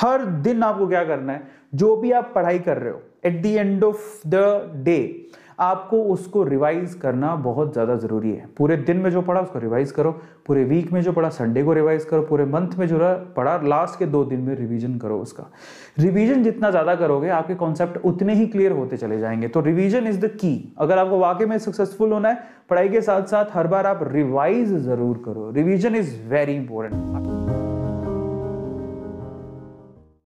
हर दिन आपको क्या करना है जो भी आप पढ़ाई कर रहे हो at the end of the day आपको उसको रिवाइज करना बहुत ज़्यादा ज़रूरी है पूरे दिन में जो पढ़ा उसको रिवाइज करो पूरे वीक में जो पढ़ा संडे को रिवाइज करो पूरे मंथ में जो पढ़ा लास्ट के दो दिन में रिवीजन करो उसका रिवीजन जितना ज़्यादा करोगे आपके कॉन्सेप्ट उतने ही क्लियर होते चले जाएंगे तो रिवीजन इज़ द की अगर आपको वाकई में सक्सेसफुल होना है पढ़ाई के साथ साथ हर बार आप रिवाइज ज़रूर करो रिविजन इज़ वेरी इंपॉर्टेंट